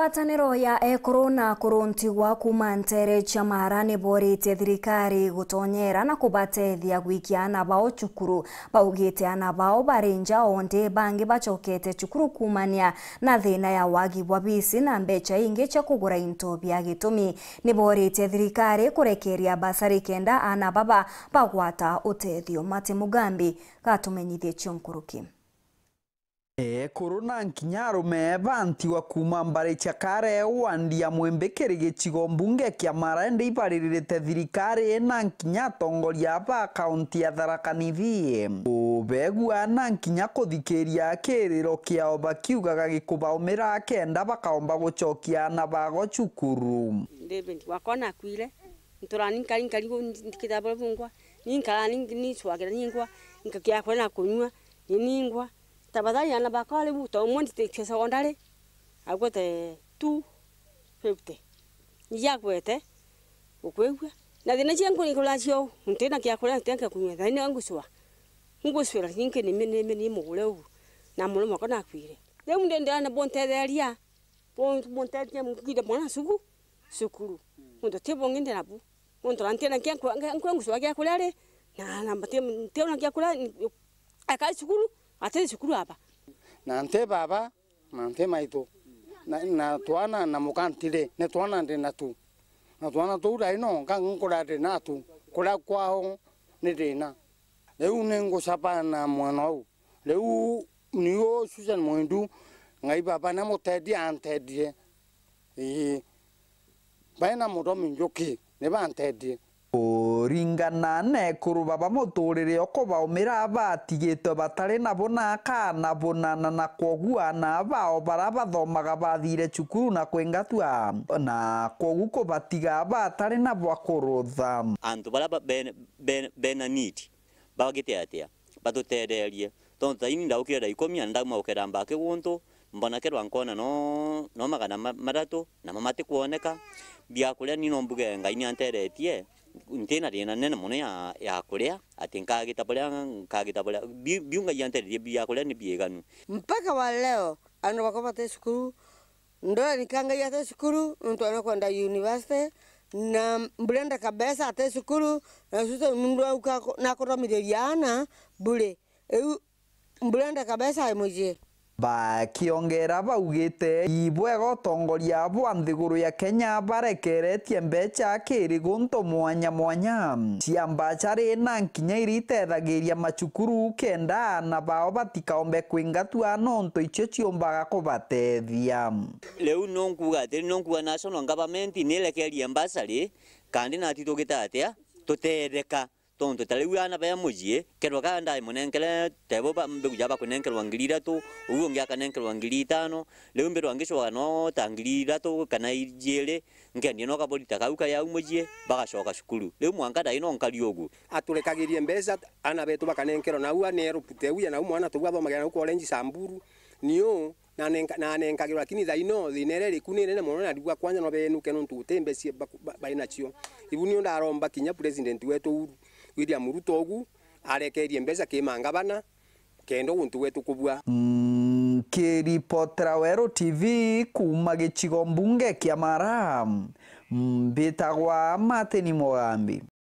ngwatanĩro ya ekũrũ na akũrũ kuma ntere chamara nĩborĩtie thirikari gũtonyera na kũbatethia gwikia ana bao cukuru baugĩte ana bao barĩ nja onde bangĩ bacokete cukuru kumania na thĩna ya wagi bwa bisi na mbeca ingĩ cia kũgũra into bya gĩtũmi nĩborĩte thirikari kũrekeria basarĩ kenda ana baba bagwata ũtethio mate mũgambi gatumenyithie chionkuruki ekuruna eh, nkinyarume bantiwa kuma mbare cha karewa wandia mwembekeri gicigo mbunge kia mara ndeibaririte thirikari na nkinya atongoria ba kaunti ya tharaka nithi ubegua na nkinya kuthikiria kiriro kiao bakiugaga gikubaumira kenda bakaomba gucokia na bago chukuru David wakona akuire nturaninkarinkari ndikithabulabungwa ninkarani niswagira ningwa nkakiakwena kunywa niningwa tabadhali ana bakale bu to mondi te kesa ondale agwete tu pepte fifty kwete ukwegwe na dina thina kula chio ntina kia kuria ntenke kunywa thina ngu ngucwira ninke ni mene mene mugure u na mulu mako na kwire riu ndende ana bontetheria bontetheria mukide mwana suku sukuru ndo tebo ngende nabu ndo rantina kia ngucwa kia kula ri na na mbatio ntio na kia kula akai sukuru atende sukuru hapa nante baba nante maitå na, na twana na mukantire ne twana ndi na tu na twana tu rai no nga ngura ndi na tu kura kwao ni ndi na riu ni ngucapa na mwana au riu ni u Susan Mwindu ngai baba na mutendi antendie ii bai na mudomi njuki ni bantendie kuringana ne kuruba muturire ukuba umira batigitwe batari nabo nakana bunana na koguana bao bara bathomaga bathire cukuru na kwingatua na kogu kubatiga batari nabo akurutha antu bara bena ben, ben nidi bagite atia batutererie tondu taini ndaukire daikomia ndaumukera mbake guntu mbonakerwa nkona no no magana maratu na mamati kuoneka bia kuria ni no mbuge ngai ni anteretie ntina thina nene muno ya, ya kuria ati nkagita buria nkagita buria biunga yanteririe bia kuria ni biiganu mpaka wa leo andu bakwa bate cukuru ndora nikangai ate cukuru nuntu ana kwenda university na mbure ndeka mbeca ate cukuru na cucu mundu au nakutomithiria ana mbure iu mbure ndeka mbeca imujie bakiongera baugĩte ibwega ũtongoria bwa nthigũrũ ya kenya barekeretie mbeca kĩrigo nto mwanya mwanya cia mbacharĩ na nkinya iria itethagĩria macukuru kenda na bao batikaombe kwingatua nontu icio ciumbaga kubatethia rĩu no nguga atĩ national government nĩĩrekerie mbacharĩ kandi natwi tũgĩtatia tũtetheka tonto tondu tariu ana be mujie kerwa ka ndai munenkere tebo ba mbe kujaba kunenkerwa ngiri ithatu uguo ngiaka nenkerwa ngiri itano riu mbirwa wa no ta ngiri ithatu kana ijiri ngendi no kaborita kau kaya umujie shukuru le riu mwanka ndai no nkari ugu aturekagirie mbeca ana betu bakanenkerwa nau anerupute uya nau mwana tugu athomagira nau college samburu niu na nenkagirwo lakini thaino thina ria riku ni rene muno na rigwa kwanja no benuke nontu ba bainacio ibu nio ndaromba kinya president wetu twithira muruto ogu arekerie mbeca kimangabana kendo untu wetu kubua kiripotera Werũ TV kuma gĩcigo mbunge kia Maraham mbitagwa Martin mogambi